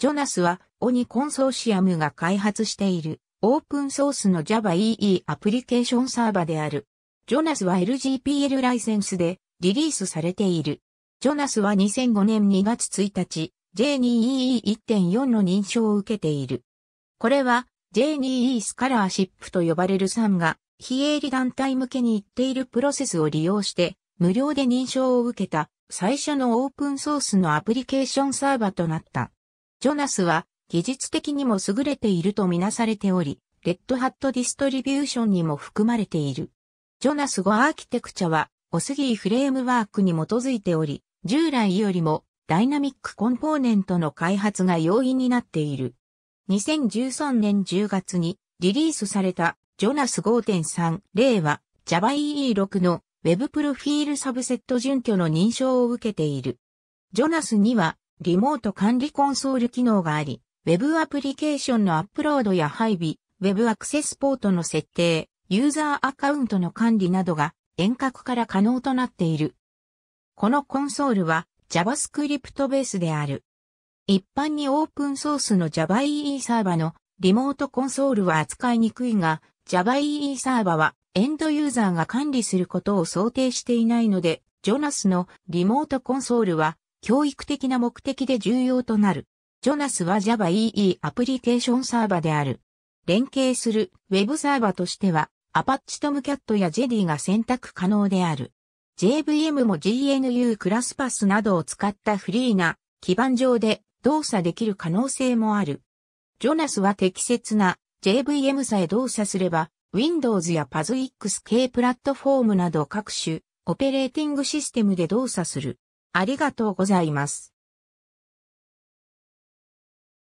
ジョナスは、オニコンソーシアムが開発している、オープンソースの Java EE アプリケーションサーバである。ジョナスは LGPL ライセンスでリリースされている。ジョナスは2005年2月1日、J2EE1.4 の認証を受けている。これは J2E スカラーシップと呼ばれる3が、非営利団体向けに言っているプロセスを利用して、無料で認証を受けた最初のオープンソースのアプリケーションサーバとなった。ジョナスは技術的にも優れているとみなされており、レッドハットディストリビューションにも含まれている。ジョナス5アーキテクチャは、オスギーフレームワークに基づいており、従来よりもダイナミックコンポーネントの開発が容易になっている。2013年10月にリリースされたジョナス5.3例は Java EE6 の Web プロフィールサブセット準拠の認証を受けている。ジョナスにはリモート管理コンソール機能があり、Web アプリケーションのアップロードや配備、Web アクセスポートの設定、ユーザーアカウントの管理などが遠隔から可能となっている。このコンソールは JavaScript ベースである。一般にオープンソースの JavaEE サーバのリモートコンソールは扱いにくいが JavaEE サーバはエンドユーザーが管理することを想定していないので、ジョナスのリモートコンソールは教育的な目的で重要となる。ジョナスは Java EE アプリケーションサーバである。連携する Web サーバとしては、Apache Tomcat や JD が選択可能である。JVM も GNU クラスパスなどを使ったフリーな基盤上で動作できる可能性もある。ジョナスは適切な JVM さえ動作すれば Windows や PazXK プラットフォームなど各種オペレーティングシステムで動作する。ありがとうございます。